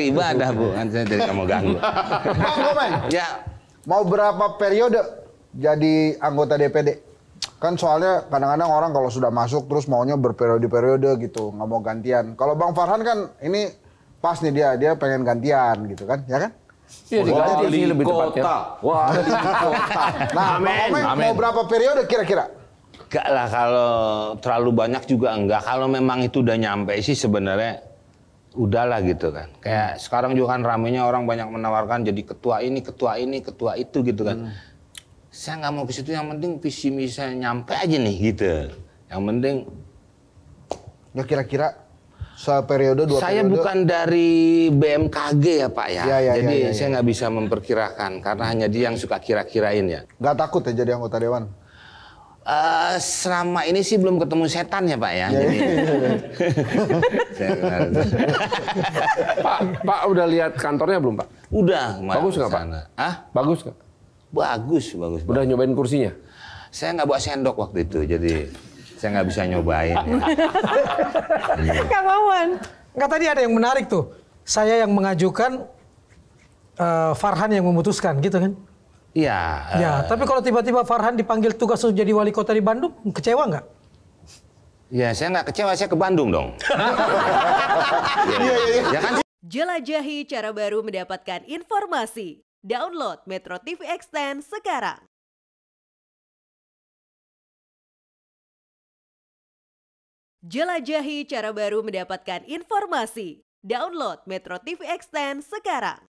ibadah bu nanti jadi kamu ganggu Mau komen ya mau berapa periode jadi anggota DPD kan soalnya kadang-kadang orang kalau sudah masuk terus maunya berperiode-periode gitu nggak mau gantian kalau bang Farhan kan ini pas nih dia dia pengen gantian gitu kan ya kan Iya, wow, diganti lebih tepat ya. Wah, kota. Nah, Omen, Amen. mau berapa periode kira-kira? Enggak lah kalau terlalu banyak juga enggak. Kalau memang itu udah nyampe sih sebenarnya udahlah gitu kan. Kayak hmm. sekarang juga kan ramenya orang banyak menawarkan jadi ketua ini, ketua ini, ketua itu gitu kan. Hmm. Saya nggak mau ke situ, yang penting visi misi saya nyampe aja nih gitu. Yang penting ya kira-kira periode dua saya bukan dari BMKG ya Pak ya, ya, ya jadi ya, ya, ya. saya nggak bisa memperkirakan karena hanya dia yang suka kira-kirain ya. Nggak takut ya jadi anggota dewan? Eh, selama ini sih belum ketemu setan ya Pak ya. Iya, iya, iya. Pak, Pak udah lihat kantornya belum Pak? Udah. Bagus nggak Pak? Ah? Bagus nggak? Bagus, bagus. Udah bagus. nyobain kursinya? Saya nggak bawa sendok waktu itu, jadi saya nggak bisa nyobain. ya. Wawan, nggak tadi ada yang menarik tuh. Saya yang mengajukan, uh, Farhan yang memutuskan gitu kan? Iya. Ya, uh, tapi kalau tiba-tiba Farhan dipanggil tugas untuk jadi wali kota di Bandung, kecewa nggak? Ya, saya nggak kecewa, saya ke Bandung dong. ya, ya, ya. ya kan? Jelajahi cara baru mendapatkan informasi. Download Metro TV Extend sekarang. Jelajahi cara baru mendapatkan informasi. Download Metro TV Extend sekarang.